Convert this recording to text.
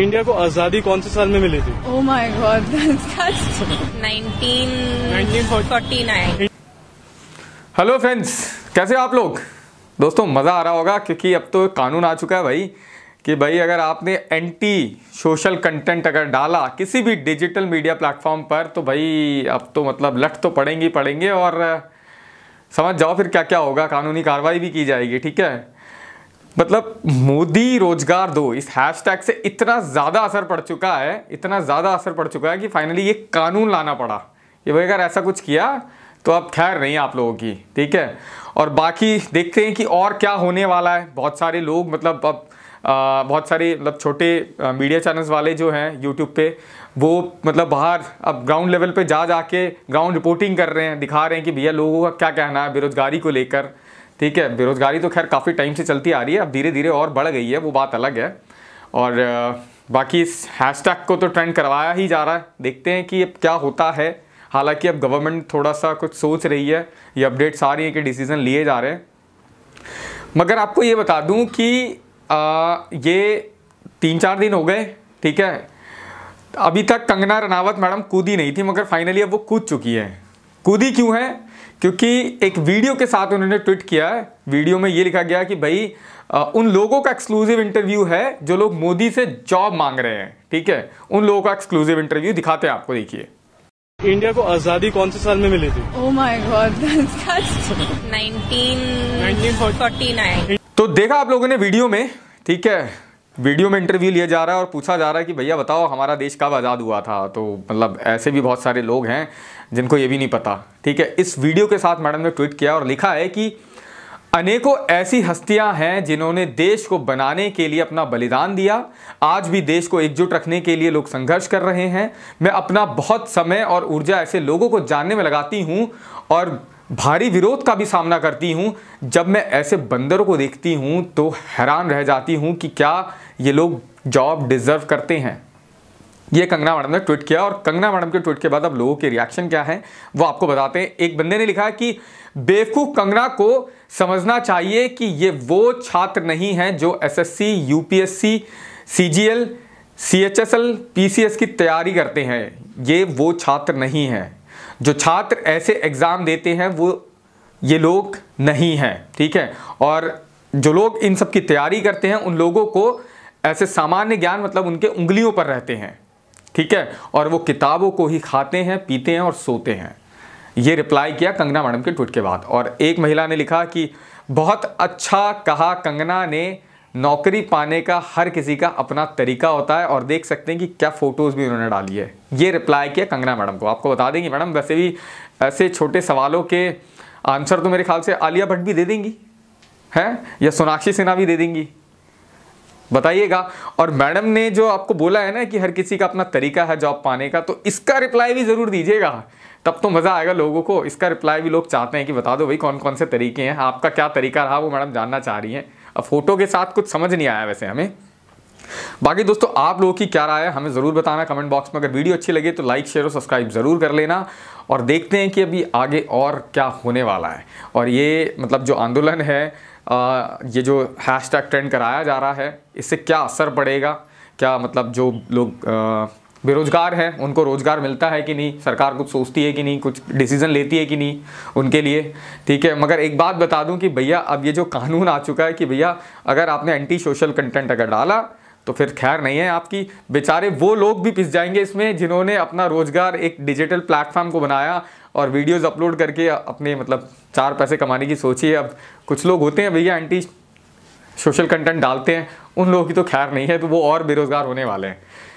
India को आजादी कौन से साल में मिली थी oh my god nineteen hello friends कैसे आप लोग दोस्तों मज़ा आ रहा होगा क्योंकि अब तो कानून आ चुका है भाई कि भाई अगर आपने एंटी सोशल कंटेंट अगर डाला किसी भी डिजिटल मीडिया प्लेटफॉर्म पर तो भाई अब तो मतलब लट तो ही पड़ेंगे और समझ जाओ फिर क्या क्या होगा कानूनी कार्रवाई भी की जाएगी ठीक है मतलब मोदी रोजगार दो इस हैशटैग से इतना ज़्यादा असर पड़ चुका है इतना ज़्यादा असर पड़ चुका है कि फाइनली ये कानून लाना पड़ा ये भाई अगर ऐसा कुछ किया तो अब खैर नहीं आप लोगों की ठीक है और बाकी देखते हैं कि और क्या होने वाला है बहुत सारे लोग मतलब अब आ, बहुत सारे मतलब छोटे मीडिया चैनल्स वाले जो हैं यूट्यूब पे वो मतलब बाहर अब ग्राउंड लेवल पे जा जा के ग्राउंड रिपोर्टिंग कर रहे हैं दिखा रहे हैं कि भैया लोगों का क्या कहना है बेरोज़गारी को लेकर ठीक है बेरोज़गारी तो खैर काफ़ी टाइम से चलती आ रही है अब धीरे धीरे और बढ़ गई है वो बात अलग है और बाकी इस हैशटैग को तो ट्रेंड करवाया ही जा रहा है देखते हैं कि अब क्या होता है हालांकि अब गवर्नमेंट थोड़ा सा कुछ सोच रही है ये अपडेट्स आ रही हैं कि डिसीज़न लिए जा रहे हैं मगर आपको ये बता दूँ कि आ, ये तीन चार दिन हो गए ठीक है अभी तक कंगना रनावत मैडम कूदी नहीं थी मगर फाइनली अब वो कूद चुकी है कूदी क्यों है क्योंकि एक वीडियो के साथ उन्होंने ट्वीट किया है वीडियो में ये लिखा गया कि भाई उन लोगों का एक्सक्लूसिव इंटरव्यू है जो लोग मोदी से जॉब मांग रहे हैं ठीक है उन लोगों का एक्सक्लूसिव इंटरव्यू दिखाते हैं आपको देखिए इंडिया को आजादी कौन से साल में मिली थी ओ माय गॉड तो देखा आप लोगों ने वीडियो में ठीक है वीडियो में इंटरव्यू लिया जा रहा है और पूछा जा रहा है कि भैया बताओ हमारा देश कब आज़ाद हुआ था तो मतलब ऐसे भी बहुत सारे लोग हैं जिनको ये भी नहीं पता ठीक है इस वीडियो के साथ मैडम ने ट्वीट किया और लिखा है कि अनेकों ऐसी हस्तियां हैं जिन्होंने देश को बनाने के लिए अपना बलिदान दिया आज भी देश को एकजुट रखने के लिए लोग संघर्ष कर रहे हैं मैं अपना बहुत समय और ऊर्जा ऐसे लोगों को जानने में लगाती हूं और भारी विरोध का भी सामना करती हूँ जब मैं ऐसे बंदरों को देखती हूँ तो हैरान रह जाती हूँ कि क्या ये लोग जॉब डिज़र्व करते हैं ये कंगना मैडम ने ट्वीट किया और कंगना मैडम के ट्वीट के बाद अब लोगों के रिएक्शन क्या है वो आपको बताते हैं एक बंदे ने लिखा है कि बेवकूफ़ कंगना को समझना चाहिए कि ये वो छात्र नहीं हैं जो SSC, UPSC, CGL, CHSL, PCS की तैयारी करते हैं ये वो छात्र नहीं है जो छात्र ऐसे एग्ज़ाम देते हैं वो ये लोग नहीं हैं ठीक है और जो लोग इन सब की तैयारी करते हैं उन लोगों को ऐसे सामान्य ज्ञान मतलब उनके उंगलियों पर रहते हैं ठीक है और वो किताबों को ही खाते हैं पीते हैं और सोते हैं ये रिप्लाई किया कंगना मैडम के ट्वीट के बाद और एक महिला ने लिखा कि बहुत अच्छा कहा कंगना ने नौकरी पाने का हर किसी का अपना तरीका होता है और देख सकते हैं कि क्या फ़ोटोज़ भी उन्होंने डाली है ये रिप्लाई किया कंगना मैडम को आपको बता देंगी मैडम वैसे भी ऐसे छोटे सवालों के आंसर तो मेरे ख्याल से आलिया भट्ट भी दे देंगी हैं या सोनाक्षी सिन्हा भी दे देंगी बताइएगा और मैडम ने जो आपको बोला है ना कि हर किसी का अपना तरीका है जॉब पाने का तो इसका रिप्लाई भी ज़रूर दीजिएगा तब तो मज़ा आएगा लोगों को इसका रिप्लाई भी लोग चाहते हैं कि बता दो भाई कौन कौन से तरीके हैं आपका क्या तरीका रहा वो मैडम जानना चाह रही हैं अब फोटो के साथ कुछ समझ नहीं आया वैसे हमें बाकी दोस्तों आप लोगों की क्या राय है हमें ज़रूर बताना कमेंट बॉक्स में अगर वीडियो अच्छी लगे तो लाइक शेयर और सब्सक्राइब ज़रूर कर लेना और देखते हैं कि अभी आगे और क्या होने वाला है और ये मतलब जो आंदोलन है आ, ये जो हैशटैग ट्रेंड कराया जा रहा है इससे क्या असर पड़ेगा क्या मतलब जो लोग बेरोजगार है उनको रोज़गार मिलता है कि नहीं सरकार कुछ सोचती है कि नहीं कुछ डिसीज़न लेती है कि नहीं उनके लिए ठीक है मगर एक बात बता दूं कि भैया अब ये जो कानून आ चुका है कि भैया अगर आपने एंटी सोशल कंटेंट अगर डाला तो फिर खैर नहीं है आपकी बेचारे वो लोग भी पिस जाएंगे इसमें जिन्होंने अपना रोज़गार एक डिजिटल प्लेटफॉर्म को बनाया और वीडियोज़ अपलोड करके अपने मतलब चार पैसे कमाने की सोची है अब कुछ लोग होते हैं भैया एंटी सोशल कंटेंट डालते हैं उन लोगों की तो खैर नहीं है तो वो और बेरोज़गार होने वाले हैं